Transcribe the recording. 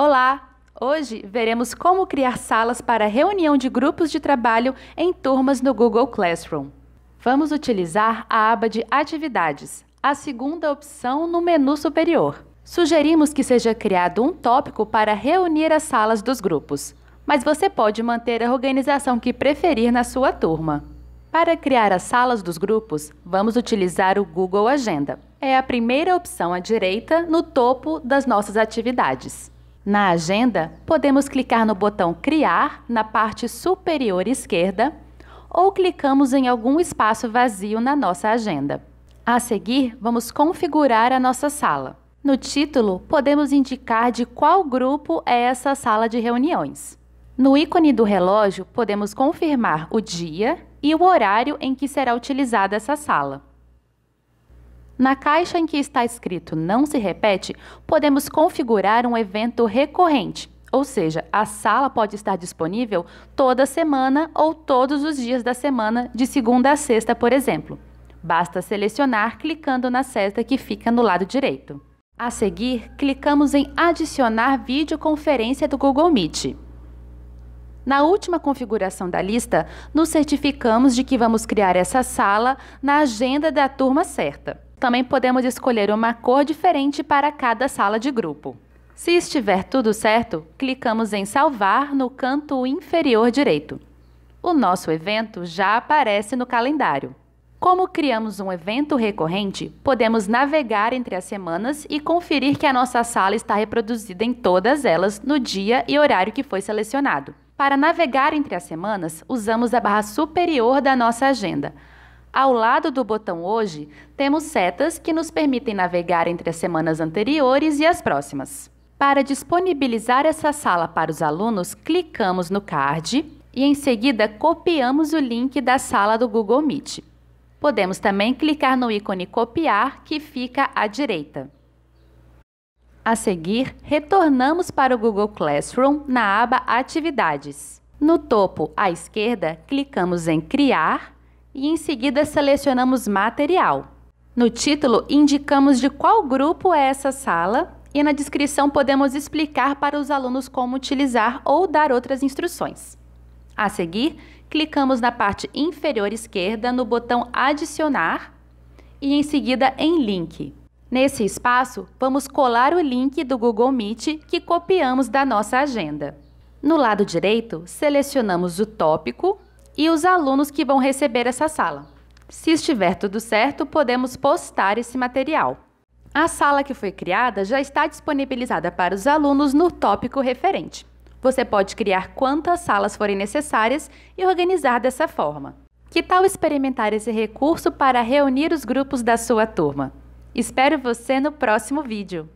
Olá! Hoje veremos como criar salas para reunião de grupos de trabalho em turmas no Google Classroom. Vamos utilizar a aba de Atividades, a segunda opção no menu superior. Sugerimos que seja criado um tópico para reunir as salas dos grupos, mas você pode manter a organização que preferir na sua turma. Para criar as salas dos grupos, vamos utilizar o Google Agenda. É a primeira opção à direita no topo das nossas atividades. Na agenda, podemos clicar no botão Criar na parte superior esquerda ou clicamos em algum espaço vazio na nossa agenda. A seguir, vamos configurar a nossa sala. No título, podemos indicar de qual grupo é essa sala de reuniões. No ícone do relógio, podemos confirmar o dia e o horário em que será utilizada essa sala. Na caixa em que está escrito não se repete, podemos configurar um evento recorrente, ou seja, a sala pode estar disponível toda semana ou todos os dias da semana, de segunda a sexta, por exemplo. Basta selecionar clicando na seta que fica no lado direito. A seguir, clicamos em Adicionar videoconferência do Google Meet. Na última configuração da lista, nos certificamos de que vamos criar essa sala na agenda da turma certa. Também podemos escolher uma cor diferente para cada sala de grupo. Se estiver tudo certo, clicamos em salvar no canto inferior direito. O nosso evento já aparece no calendário. Como criamos um evento recorrente, podemos navegar entre as semanas e conferir que a nossa sala está reproduzida em todas elas no dia e horário que foi selecionado. Para navegar entre as semanas, usamos a barra superior da nossa agenda. Ao lado do botão Hoje, temos setas que nos permitem navegar entre as semanas anteriores e as próximas. Para disponibilizar essa sala para os alunos, clicamos no card e em seguida copiamos o link da sala do Google Meet. Podemos também clicar no ícone Copiar, que fica à direita. A seguir, retornamos para o Google Classroom na aba Atividades. No topo, à esquerda, clicamos em Criar e em seguida selecionamos material. No título, indicamos de qual grupo é essa sala e na descrição podemos explicar para os alunos como utilizar ou dar outras instruções. A seguir, clicamos na parte inferior esquerda no botão Adicionar e em seguida em Link. Nesse espaço, vamos colar o link do Google Meet que copiamos da nossa agenda. No lado direito, selecionamos o tópico e os alunos que vão receber essa sala. Se estiver tudo certo, podemos postar esse material. A sala que foi criada já está disponibilizada para os alunos no tópico referente. Você pode criar quantas salas forem necessárias e organizar dessa forma. Que tal experimentar esse recurso para reunir os grupos da sua turma? Espero você no próximo vídeo!